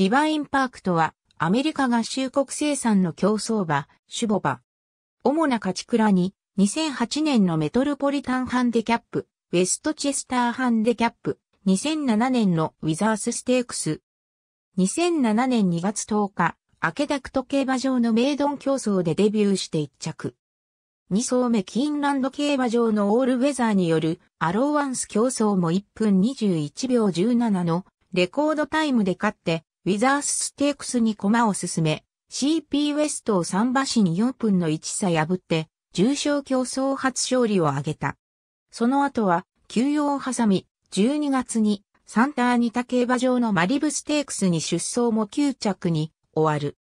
ディバインパークとは、アメリカ合衆国生産の競争馬、シュボバ。主な勝ち倉に、2008年のメトルポリタンハンデキャップ、ウェストチェスターハンデキャップ、2007年のウィザースステークス。2007年2月10日、アケダクト競馬場のメイドン競争でデビューして一着。2層目キーンランド競馬場のオールウェザーによるアローワンス競争も1分21秒17のレコードタイムで勝ってウィザースステークスに駒を進め、CP ウエストを3馬身4分の1差破って、重賞競争初勝利を挙げた。その後は、休養を挟み、12月に、サンターニタ競馬場のマリブステークスに出走も9着に終わる。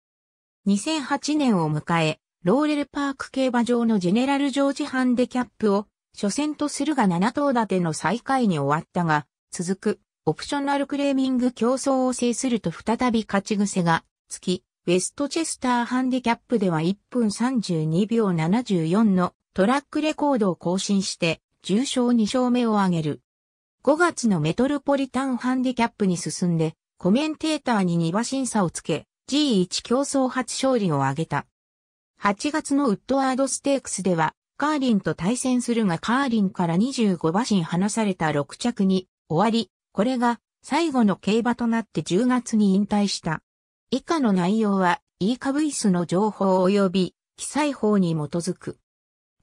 2008年を迎え、ローレルパーク競馬場のジェネラルジョージハンデキャップを初戦とするが7頭立ての最下位に終わったが、続くオプショナルクレーミング競争を制すると再び勝ち癖がつき、ウェストチェスターハンディキャップでは1分32秒74のトラックレコードを更新して重賞2勝目を挙げる。5月のメトルポリタンハンディキャップに進んでコメンテーターに2馬審査をつけ G1 競争初勝利を挙げた。8月のウッドワードステークスではカーリンと対戦するがカーリンから25馬身離された6着に終わりこれが最後の競馬となって10月に引退した。以下の内容は、イーカブイスの情報及び、記載法に基づく。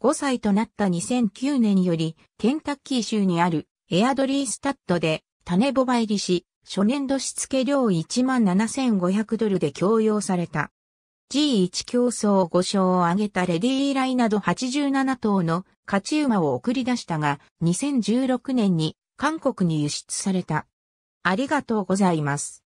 5歳となった2009年より、ケンタッキー州にあるエアドリースタッドで、種ボバ入りし、初年度しつけ料17,500ドルで強要された。G1 競争5勝を挙げたレディー・ライなど87頭の勝ち馬を送り出したが、2016年に韓国に輸出された。ありがとうございます。